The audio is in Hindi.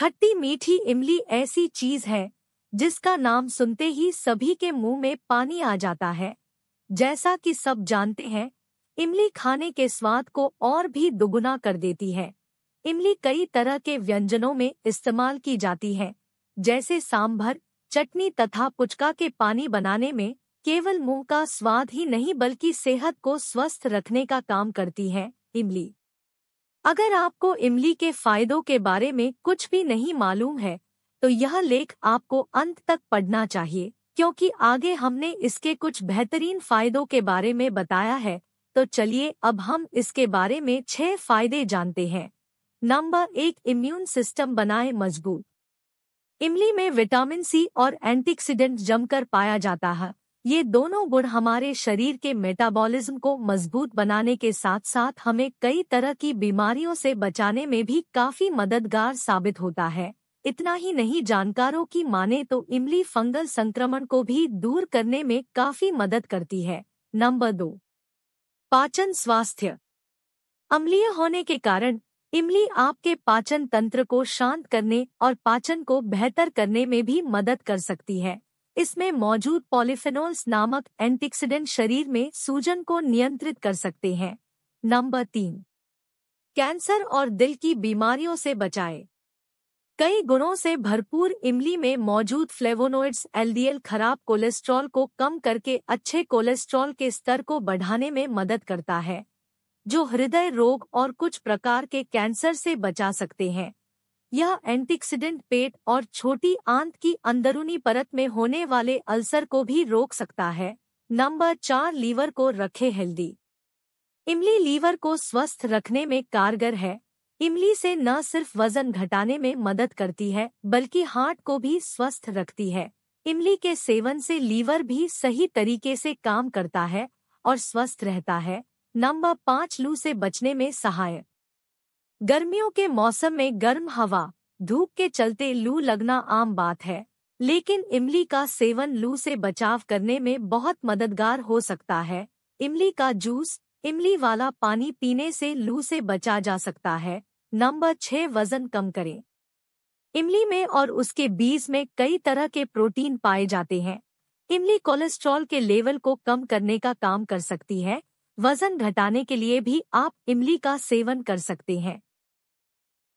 खट्टी मीठी इमली ऐसी चीज है जिसका नाम सुनते ही सभी के मुंह में पानी आ जाता है जैसा कि सब जानते हैं इमली खाने के स्वाद को और भी दुगुना कर देती है इमली कई तरह के व्यंजनों में इस्तेमाल की जाती है जैसे सांभर चटनी तथा पुचका के पानी बनाने में केवल मुंह का स्वाद ही नहीं बल्कि सेहत को स्वस्थ रखने का काम करती है इमली अगर आपको इमली के फायदों के बारे में कुछ भी नहीं मालूम है तो यह लेख आपको अंत तक पढ़ना चाहिए क्योंकि आगे हमने इसके कुछ बेहतरीन फायदों के बारे में बताया है तो चलिए अब हम इसके बारे में छह फायदे जानते हैं नंबर एक इम्यून सिस्टम बनाए मजबूत इमली में विटामिन सी और एंटीक्सीडेंट जमकर पाया जाता है ये दोनों गुण हमारे शरीर के मेटाबॉलिज्म को मजबूत बनाने के साथ साथ हमें कई तरह की बीमारियों से बचाने में भी काफी मददगार साबित होता है इतना ही नहीं जानकारों की माने तो इमली फंगल संक्रमण को भी दूर करने में काफी मदद करती है नंबर दो पाचन स्वास्थ्य अम्लीय होने के कारण इमली आपके पाचन तंत्र को शांत करने और पाचन को बेहतर करने में भी मदद कर सकती है इसमें मौजूद पॉलिफेनोल्स नामक एंटीक्सीडेंट शरीर में सूजन को नियंत्रित कर सकते हैं नंबर तीन कैंसर और दिल की बीमारियों से बचाए कई गुणों से भरपूर इमली में मौजूद फ्लेवोनोइड्स एलडीएल खराब कोलेस्ट्रॉल को कम करके अच्छे कोलेस्ट्रॉल के स्तर को बढ़ाने में मदद करता है जो हृदय रोग और कुछ प्रकार के कैंसर से बचा सकते हैं यह एंटीक्सीडेंट पेट और छोटी आंत की अंदरूनी परत में होने वाले अल्सर को भी रोक सकता है नंबर चार लीवर को रखे हेल्दी इमली लीवर को स्वस्थ रखने में कारगर है इमली से न सिर्फ वजन घटाने में मदद करती है बल्कि हार्ट को भी स्वस्थ रखती है इमली के सेवन से लीवर भी सही तरीके से काम करता है और स्वस्थ रहता है नंबर पाँच लू से बचने में सहायक गर्मियों के मौसम में गर्म हवा धूप के चलते लू लगना आम बात है लेकिन इमली का सेवन लू से बचाव करने में बहुत मददगार हो सकता है इमली का जूस इमली वाला पानी पीने से लू से बचा जा सकता है नंबर छः वजन कम करें इमली में और उसके बीज में कई तरह के प्रोटीन पाए जाते हैं इमली कोलेस्ट्रॉल के लेवल को कम करने का काम कर सकती है वजन घटाने के लिए भी आप इमली का सेवन कर सकते हैं